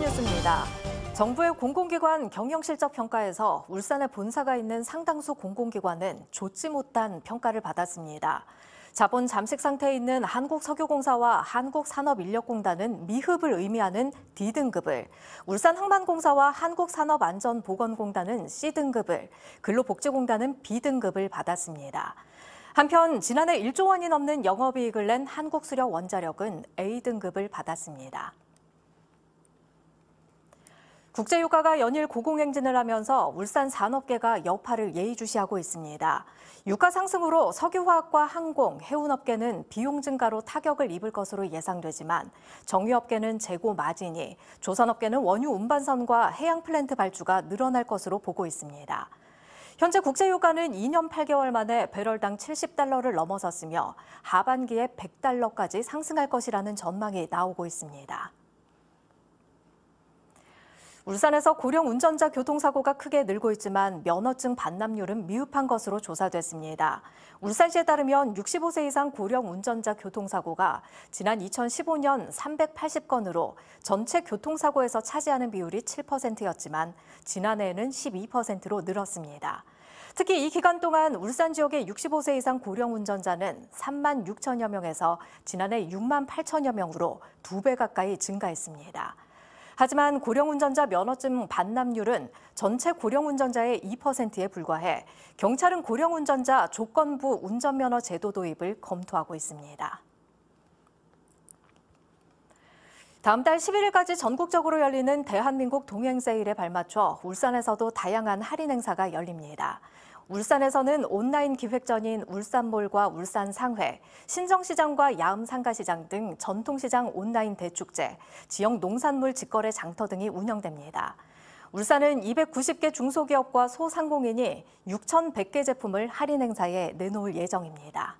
뉴스입니다. 정부의 공공기관 경영실적 평가에서 울산에 본사가 있는 상당수 공공기관은 좋지 못한 평가를 받았습니다. 자본 잠식 상태에 있는 한국석유공사와 한국산업인력공단은 미흡을 의미하는 D등급을, 울산항만공사와 한국산업안전보건공단은 C등급을, 근로복지공단은 B등급을 받았습니다. 한편 지난해 1조 원이 넘는 영업이익을 낸 한국수력원자력은 A등급을 받았습니다. 국제유가가 연일 고공행진을 하면서 울산 산업계가 여파를 예의주시하고 있습니다. 유가 상승으로 석유화학과 항공, 해운업계는 비용 증가로 타격을 입을 것으로 예상되지만 정유업계는 재고 마진이, 조선업계는 원유 운반선과 해양 플랜트 발주가 늘어날 것으로 보고 있습니다. 현재 국제유가는 2년 8개월 만에 배럴당 70달러를 넘어섰으며 하반기에 100달러까지 상승할 것이라는 전망이 나오고 있습니다. 울산에서 고령 운전자 교통사고가 크게 늘고 있지만 면허증 반납률은 미흡한 것으로 조사됐습니다. 울산시에 따르면 65세 이상 고령 운전자 교통사고가 지난 2015년 380건으로 전체 교통사고에서 차지하는 비율이 7%였지만 지난해에는 12%로 늘었습니다. 특히 이 기간 동안 울산 지역의 65세 이상 고령 운전자는 3만 6천여 명에서 지난해 6만 8천여 명으로 2배 가까이 증가했습니다. 하지만 고령운전자 면허증 반납률은 전체 고령운전자의 2%에 불과해 경찰은 고령운전자 조건부 운전면허 제도 도입을 검토하고 있습니다. 다음 달 11일까지 전국적으로 열리는 대한민국 동행세일에 발맞춰 울산에서도 다양한 할인 행사가 열립니다. 울산에서는 온라인 기획전인 울산몰과 울산상회, 신정시장과 야음상가시장 등 전통시장 온라인 대축제, 지역 농산물 직거래 장터 등이 운영됩니다. 울산은 290개 중소기업과 소상공인이 6,100개 제품을 할인 행사에 내놓을 예정입니다.